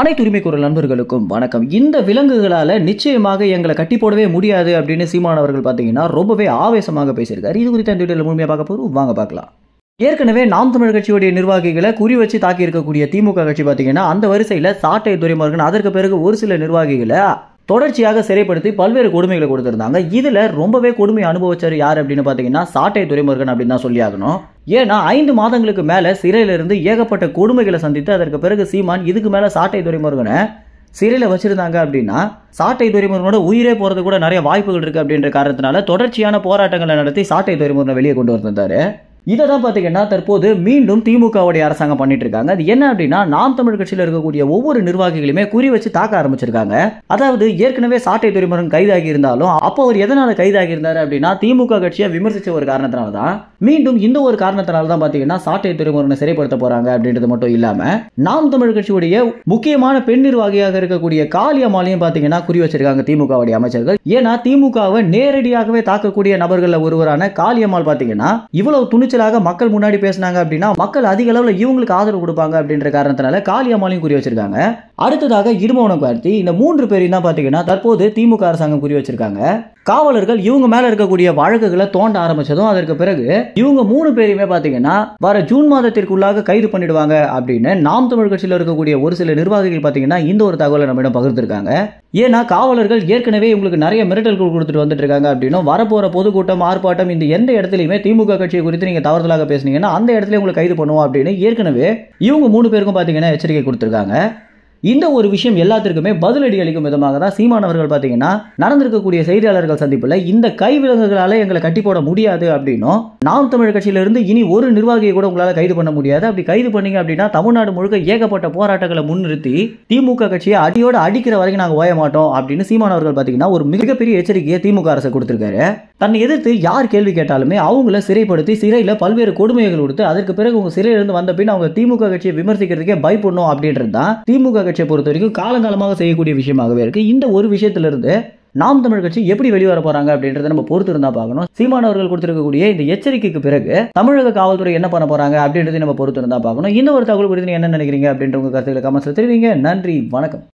அனைத்து குரல் நண்பர்களுக்கும் வணக்கம் இந்த விலங்குகளால் நிச்சயமாக எங்களை கட்டி போடவே முடியாது அப்படின்னு சீமானவர்கள் பார்த்தீங்கன்னா ரொம்பவே ஆவேசமாக பேசியிருக்காரு இது குறித்து அந்த வீடியோவில் முழுமையாக பார்க்க போகிறோம் வாங்க பார்க்கலாம் ஏற்கனவே நாம் தமிழ் கட்சியுடைய நிர்வாகிகளை குறி வச்சு தாக்கி இருக்கக்கூடிய திமுக கட்சி பார்த்தீங்கன்னா அந்த வரிசையில் சாட்டை துறைமுருகன் அதற்கு பிறகு ஒரு சில நிர்வாகிகளை தொடர்ச்சியாக சிறைப்படுத்தி பல்வேறு கொடுமைகளை கொடுத்துருந்தாங்க இதில் ரொம்பவே கொடுமை அனுபவிச்சார் யார் அப்படின்னு பார்த்தீங்கன்னா சாட்டை துறைமுருகன் அப்படின்னு தான் சொல்லி ஆகணும் ஏன்னா ஐந்து மாதங்களுக்கு மேலே சிறையிலிருந்து ஏகப்பட்ட கொடுமைகளை சந்தித்து அதற்கு பிறகு சீமான் இதுக்கு மேலே சாட்டை துறைமுருகனை சிறையில் வச்சுருந்தாங்க அப்படின்னா சாட்டை துறைமுருகனோட உயிரே போகிறது கூட நிறைய வாய்ப்புகள் இருக்குது அப்படின்ற காரணத்தினால தொடர்ச்சியான போராட்டங்களை நடத்தி சாட்டை துறைமுருகனை வெளியே கொண்டு வந்திருந்தாரு இதை தான் பார்த்தீங்கன்னா தற்போது மீண்டும் திமுகவுடைய அரசாங்கம் பண்ணிட்டு இருக்காங்க அது என்ன அப்படின்னா நாம் தமிழ் கட்சியில் இருக்கக்கூடிய ஒவ்வொரு நிர்வாகிகளுமே குறி வச்சு தாக்க ஆரம்பிச்சிருக்காங்க அதாவது ஏற்கனவே சாட்டை துறைமுகம் கைதாகி இருந்தாலும் அப்போ அவர் எதனால கைதாகி இருந்தார் அப்படின்னா திமுக கட்சியை விமர்சிச்ச ஒரு காரணத்தினால தான் மீண்டும் இந்த ஒரு காரணத்தினால தான் பார்த்தீங்கன்னா சாட்டை துறைமுருகனை சிறைப்படுத்த போறாங்க அப்படின்றது மட்டும் இல்லாம நாம் தமிழ் கட்சியுடைய முக்கியமான பெண் நிர்வாகியாக இருக்கக்கூடிய காளியம்மாலையும் பார்த்தீங்கன்னா குறி வச்சிருக்காங்க திமுகவுடைய அமைச்சர்கள் ஏன்னா திமுகவை நேரடியாகவே தாக்கக்கூடிய நபர்களில் ஒருவரான காளியம்மாள் பார்த்தீங்கன்னா இவ்வளவு துணிச்சு துணிச்சலாக மக்கள் முன்னாடி பேசினாங்க அப்படின்னா மக்கள் அதிக அளவில் இவங்களுக்கு ஆதரவு கொடுப்பாங்க அப்படின்ற காரணத்தினால காளி அம்மாலையும் குறி வச்சிருக்காங்க அடுத்ததாக இருமோன கார்த்தி இந்த மூன்று பேரையும் தான் பார்த்தீங்கன்னா தற்போது திமுக அரசாங்கம் குறி வச்சிருக்காங்க காவலர்கள் இவங்க மேல இருக்கக்கூடிய வழக்குகளை தோண்ட ஆரம்பிச்சதும் அதற்கு பிறகு இவங்க மூணு பேரையுமே பாத்தீங்கன்னா வர ஜூன் மாதத்திற்குள்ளாக கைது பண்ணிடுவாங்க அப்படின்னு நாம் தமிழ் கட்சியில் இருக்கக்கூடிய ஒரு சில நிர்வாகிகள் பாத்தீங்கன்னா இந்த ஒரு தகவலை நம்மிடம் பகிர்ந்துருக்காங்க ஏன்னா காவலர்கள் ஏற்கனவே உங்களுக்கு நிறைய மிரட்டல்கள் கொடுத்துட்டு வந்துட்டு இருக்காங்க அப்படின்னும் வரப்போற பொதுக்கூட்டம் ஆர்ப்பாட்டம் இந்த எந்த இடத்துலையுமே திமுக கட்சியை குறித்து நீங்க தவறுதலாக பேசுனீங்கன்னா அந்த இடத்துல உங்களுக்கு கைது பண்ணுவோம் அப்படின்னு ஏற்கனவே இவங்க மூணு பேருக்கும் பாத்தீங்கன்னா எச்சரிக்கை கொடுத்துருக்காங்க இந்த ஒரு விஷயம் எல்லாத்திற்குமே பதிலடி அளிக்கும் விதமாக தான் சீமானவர்கள் பார்த்தீங்கன்னா நடந்திருக்கக்கூடிய செய்தியாளர்கள் சந்திப்பில் இந்த கை விலங்குகளால் எங்களை கட்டி போட முடியாது அப்படின்னும் நாம் தமிழ் கட்சியிலிருந்து இனி ஒரு நிர்வாகியை கூட உங்களால் கைது பண்ண முடியாது அப்படி கைது பண்ணீங்க அப்படின்னா தமிழ்நாடு முழுக்க ஏகப்பட்ட போராட்டங்களை முன்னிறுத்தி திமுக கட்சியை அடியோடு அடிக்கிற வரைக்கும் நாங்கள் ஓய மாட்டோம் அப்படின்னு சீமானவர்கள் பார்த்தீங்கன்னா ஒரு மிகப்பெரிய எச்சரிக்கையை திமுக அரசு கொடுத்துருக்காரு தன்னை எதிர்த்து யார் கேள்வி கேட்டாலுமே அவங்கள சிறைப்படுத்தி சிறையில் பல்வேறு கொடுமைகள் கொடுத்து அதற்கு பிறகு உங்க சிறையிலிருந்து வந்த பின் அவங்க திமுக கட்சியை விமர்சிக்கிறதுக்கே பயப்படணும் அப்படின்றது தான் திமுக கட்சியை பொறுத்த வரைக்கும் காலங்காலமாக செய்யக்கூடிய விஷயமாகவே இருக்கு இந்த ஒரு விஷயத்திலிருந்து நாம் தமிழ் கட்சி எப்படி வெளிவர போறாங்க அப்படின்றத நம்ம பொறுத்து இருந்தா பார்க்கணும் சீமான் அவர்கள் கொடுத்திருக்கக்கூடிய இந்த எச்சரிக்கைக்கு பிறகு தமிழக காவல்துறை என்ன பண்ண போறாங்க அப்படின்றத நம்ம பொறுத்து இருந்தா பார்க்கணும் இந்த ஒரு தகவல் குறித்து என்ன நினைக்கிறீங்க அப்படின்ற உங்க கருத்துக்களை கமெண்ட்ஸ் தெரிவிங்க நன்றி வணக்கம்